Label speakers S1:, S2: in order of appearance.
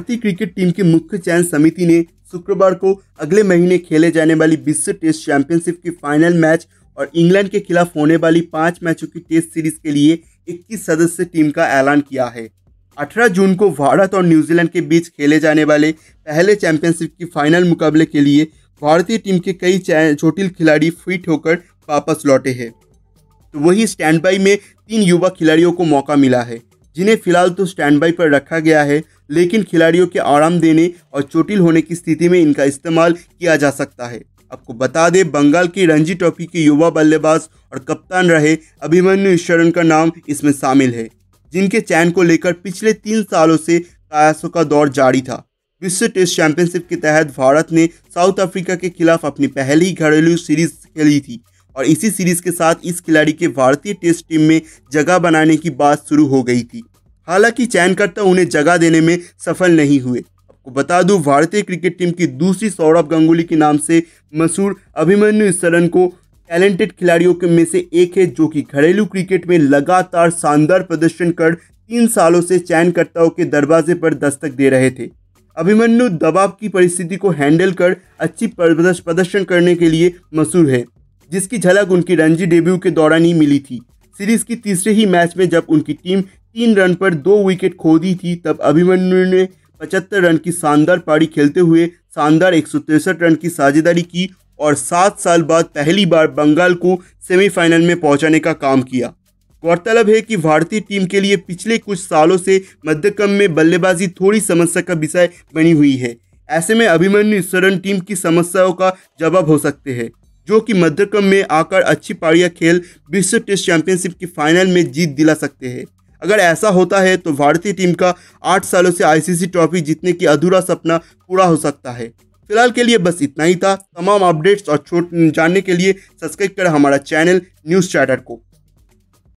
S1: भारतीय cricket team की मुख्य चयन समिति ने शुक्रवार को अगले महीने खेले जाने वाली विश्व टेस्ट चैंपियनशिप की फाइनल मैच और इंग्लैंड के खिलाफ होने वाली पांच मैचों की टेस्ट सीरीज के लिए 21 सदस्य टीम का ऐलान किया है 18 जून को भारत और न्यूजीलैंड के बीच खेले जाने वाले पहले चैंपियनशिप की फाइनल मुकाबले के लिए भारतीय टीम के कई चोटिल खिलाड़ी फिट होकर वापस लौटे हैं तो वही स्टैंड बाई में तीन युवा खिलाड़ियों को मौका मिला है जिन्हें फिलहाल तो स्टैंड बाई पर रखा गया है लेकिन खिलाड़ियों के आराम देने और चोटिल होने की स्थिति में इनका इस्तेमाल किया जा सकता है आपको बता दें बंगाल की रणजी ट्रॉफी के युवा बल्लेबाज और कप्तान रहे अभिमन्यु ईश्वरन का नाम इसमें शामिल है जिनके चयन को लेकर पिछले तीन सालों से कायासों का दौर जारी था विश्व टेस्ट चैंपियनशिप के तहत भारत ने साउथ अफ्रीका के खिलाफ अपनी पहली घरेलू सीरीज खेली थी और इसी सीरीज के साथ इस खिलाड़ी के भारतीय टेस्ट टीम में जगह बनाने की बात शुरू हो गई थी हालांकि चयनकर्ता उन्हें जगह देने में सफल नहीं हुए आपको बता दूं भारतीय क्रिकेट टीम की दूसरी सौरभ गंगुली के नाम से मशहूर अभिमन्यु शरण को टैलेंटेड खिलाड़ियों के में से एक है जो कि घरेलू क्रिकेट में लगातार शानदार प्रदर्शन कर तीन सालों से चयनकर्ताओं के दरवाजे पर दस्तक दे रहे थे अभिमन्यु दबाव की परिस्थिति को हैंडल कर अच्छी प्रदर्शन करने के लिए मशहूर है जिसकी झलक उनकी रणजी डेब्यू के दौरान ही मिली थी सीरीज की तीसरे ही मैच में जब उनकी टीम तीन रन पर दो विकेट खो दी थी तब अभिमन्यु ने पचहत्तर रन की शानदार पारी खेलते हुए शानदार एक रन की साझेदारी की और सात साल बाद पहली बार बंगाल को सेमीफाइनल में पहुंचाने का काम किया गौरतलब है कि भारतीय टीम के लिए पिछले कुछ सालों से मध्यक्रम में बल्लेबाजी थोड़ी समस्या का विषय बनी हुई है ऐसे में अभिमन्यु इस टीम की समस्याओं का जवाब हो सकते हैं जो कि मध्यक्रम में आकर अच्छी पारिया खेल विश्व टेस्ट चैंपियनशिप की फाइनल में जीत दिला सकते हैं अगर ऐसा होता है तो भारतीय टीम का आठ सालों से आईसीसी ट्रॉफी जीतने की अधूरा सपना पूरा हो सकता है फिलहाल के लिए बस इतना ही था तमाम अपडेट्स और छोट जानने के लिए सब्सक्राइब करें हमारा चैनल न्यूज़ चैटर को